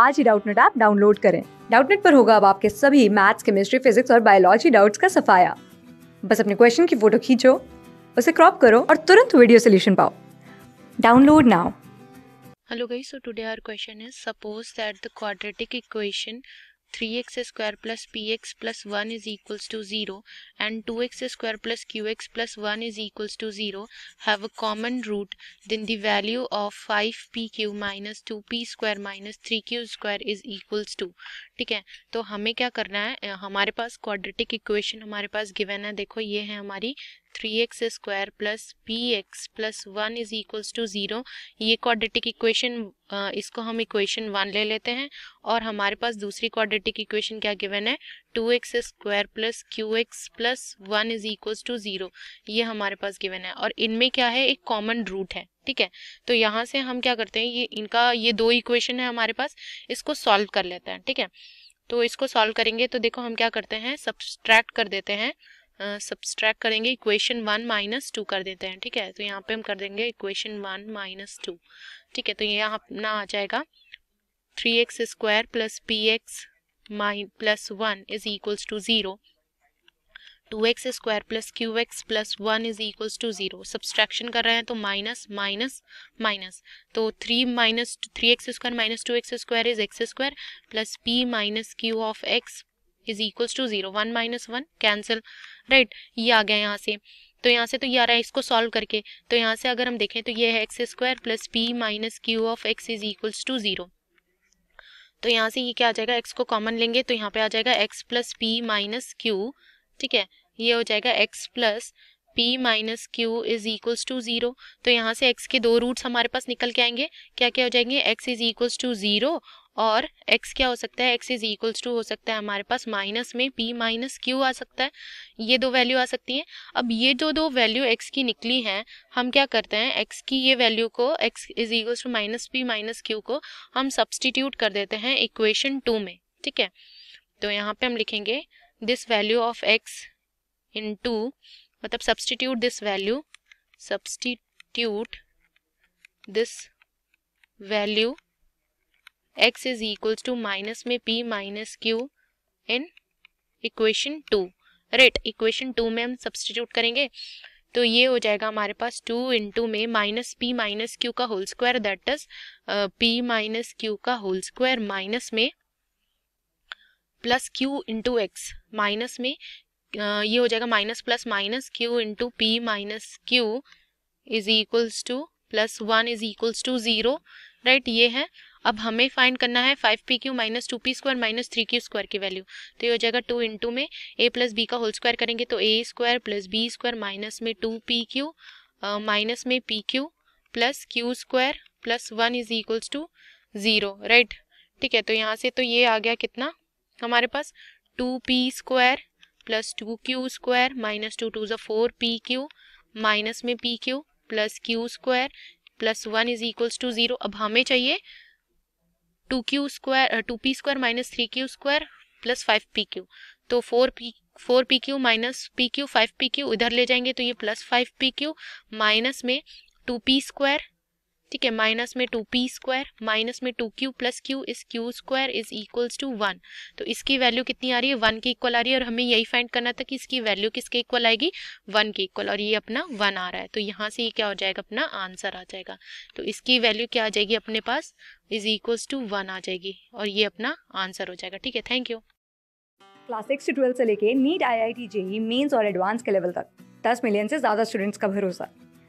आज ही Doubtnut app download करें डाउटनेट पर होगा अब आपके सभी मैथ्स केमिस्ट्री फिजिक्स और बायोलॉजी डाउट्स का सफाया बस अपने क्वेश्चन की फोटो खींचो उसे क्रॉप करो और तुरंत वीडियो सोल्यूशन पाओ download now hello guys so today our question is suppose that the quadratic equation three x square plus p x plus one is equals to zero and two x square plus q x plus one is equals to zero have a common root then the value of five p q minus two p square minus three q square is equals to ठीक है तो हमें क्या करना है हमारे पास quadratic equation हमारे पास given है देखो ये है हमारी three x square plus b x plus one is equals to zero ये क्वाड्रेटिक इक्वेशन uh, इसको हम इक्वेशन वन ले लेते हैं और हमारे पास दूसरी क्वाड्रेटिक इक्वेशन क्या गिवन है two x square plus q x plus one is equals to zero ये हमारे पास गिवन है और इनमें क्या है एक कॉमन रूट है ठीक है तो यहाँ से हम क्या करते हैं ये इनका ये दो इक्वेशन है हमारे पास इसको सॉल्व कर लेते हैं ठीक है तो इसको सॉल्व करेंगे तो देखो हम क्या करते हैं सब्सट्रैक्ट कर देते हैं सब्सट्रैक्ट करेंगे इक्वेशन वन माइनस टू कर देते हैं ठीक है तो यहाँ पे हम कर देंगे इक्वेशन वन माइनस टू ठीक है तो ये अपना आ जाएगा three x square plus p x my plus one is equals to zero two x square plus q x plus one is equals to zero subtraction कर रहे हैं तो माइनस माइनस माइनस तो three minus three x square minus two x square is x square plus p minus q of x is equals to zero one minus one cancel right ये आ गया यहाँ से तो यहाँ से तो ये आ रहा है इसको सॉल्व करके तो यहाँ से अगर हम देखें तो ये है x square plus p minus q of x is equals to zero तो यहाँ से ये क्या आ जाएगा एक्स को कॉमन लेंगे तो यहाँ पे आ जाएगा x plus p minus q ठीक है ये हो जाएगा x plus p minus q is equals to zero तो यहाँ से एक्स के दो रूट्स हमारे पास निकल के आएंगे क्या क्या हो जाएंगे x is equals to zero और x क्या हो सकता है x इज इक्वल्स टू हो सकता है हमारे पास माइनस में p माइनस क्यू आ सकता है ये दो वैल्यू आ सकती हैं अब ये जो दो वैल्यू x की निकली हैं हम क्या करते हैं x की ये वैल्यू को x is equals to minus p minus q को हम सब्सटीट्यूट कर देते हैं इक्वेशन टू में ठीक है तो यहाँ पे हम लिखेंगे this value of x in two मतलब substitute this value substitute this value x is equal to minus में p minus q in equation two right equation two में हम सब्सटीट्यूट करेंगे तो ये हो जाएगा हमारे पास टू इंटू में माइनस पी माइनस क्यू का whole square that is p minus q का होल स्क्वायर माइनस में plus q into x minus में uh, ये हो जाएगा minus plus minus q into p minus q is equals to plus one is equals to zero right ये है अब हमें फाइंड करना है five p q minus two p square minus three q square की वैल्यू तो ये हो जाएगा टू इंटू में ए प्लस बी का होल स्क्वायर करेंगे तो a square plus b square minus में टू पी क्यू माइनस में p q plus q square plus one is equals to zero right ठीक है तो यहाँ से तो ये आ गया कितना हमारे पास two p square plus two q square minus two two ज़ा फोर पी क्यू माइनस में p q plus q square plus one is equals to zero अब हमें चाहिए two q square two p square minus three q square plus five p q तो four p four p q minus p q five p q इधर ले जाएंगे तो ये plus five p q minus में टू पी स्क्वायर ठीक है minus में टू पी स्क्वायर माइनस में two q plus q is q square is equals to one तो इसकी वैल्यू कितनी आ रही है वन के इक्वल आ रही है और हमें यही फाइंड करना था कि इसकी वैल्यू किसके इक्वल आएगी वन के इक्वल और ये अपना वन आ रहा है तो यहाँ से ये क्या हो जाएगा अपना आंसर आ जाएगा तो इसकी वैल्यू क्या आ जाएगी अपने पास इज इक्वल्स टू वन आ जाएगी और ये अपना आंसर हो जाएगा ठीक है थैंक यू क्लास सिक्स से से लेके NEET I I T JEE mains और एडवांस के लेवल तक दस मिलियन से ज़्यादा स्टूडेंट्स का भरोसा